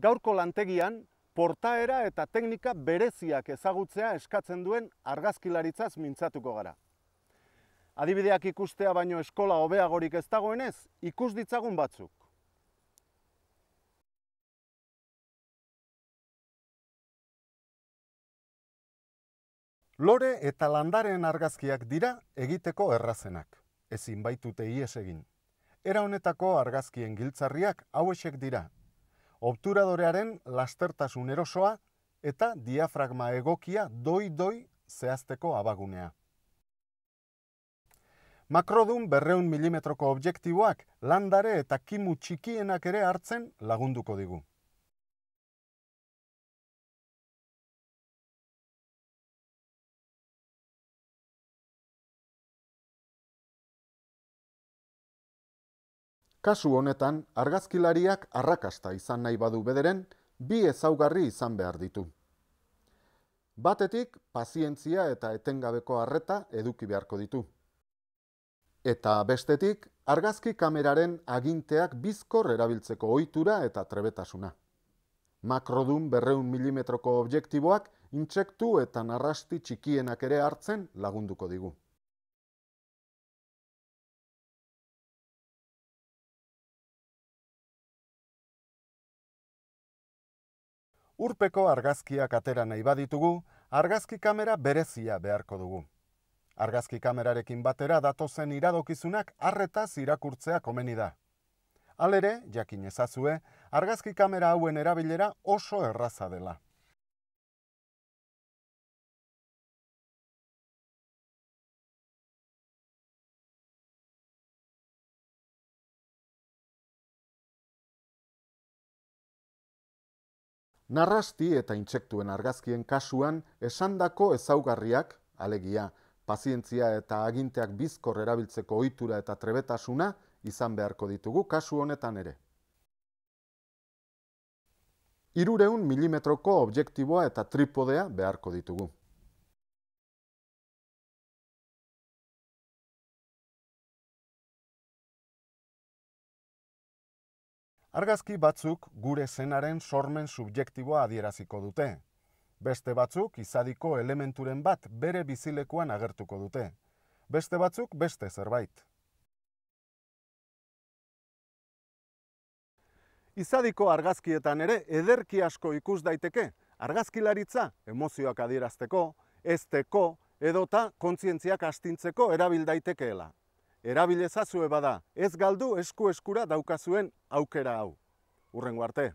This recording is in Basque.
gaurko lantegian portaera eta teknika bereziak ezagutzea eskatzen duen argazkilaritzaz mintzatuko gara. Adibideak ikustea baino eskola hobeagorik ez dagoenez, ikus ditzagun batzuk. Lore eta landaren argazkiak dira egiteko errazenak, ezin baitute ies egin. Era honetako argazkien giltzarriak hauexek dira obturadorearen lastertasun erosoa eta diafragma egokia doi-doi zehazteko abagunea. Makrodun berreun milimetroko objektiboak landare eta kimu txikienak ere hartzen lagunduko digu. Kasu honetan, argazkilariak arrakasta izan nahi badu bederen, bi ezaugarri izan behar ditu. Batetik, pazientzia eta etengabeko harreta eduki beharko ditu. Eta bestetik, argazki kameraren aginteak bizkor erabiltzeko ohitura eta trebetasuna. Makrodun berreun milimetroko objektiboak intsektu eta narrasti txikienak ere hartzen lagunduko digu. Urpeko argazkiak atera nahi baditugu, argazki kamera berezia beharko dugu. Argazki kamerarekin batera datozen iradokizunak arretaz irakurtzea komeni da. Halere, jakin ezazue, argazki kamera hauen erabilera oso erraza dela. Narrasti eta intsektuen argazkien kasuan esandako ezaugarriak, alegia, pazientzia eta aginteak bizkor erabiltzeko ohitura eta trebetasuna izan beharko ditugu kasu honetan ere. Irureun milimetroko objektiboa eta tripodea beharko ditugu. Argazki batzuk gure zenaren sormen subjektiboa adieraziko dute. Beste batzuk izadiko elementuren bat bere bizilekoan agertuko dute. Beste batzuk beste zerbait. Izadiko argazkietan ere ederki asko ikus daiteke. Argazkilaritza emozioak adierazteko, esteko edota kontzientziak astintzeko erabil daitekeela erabilezazue bada, ez galdu esku eskura daukazuen aukera hau. Urrengo arte.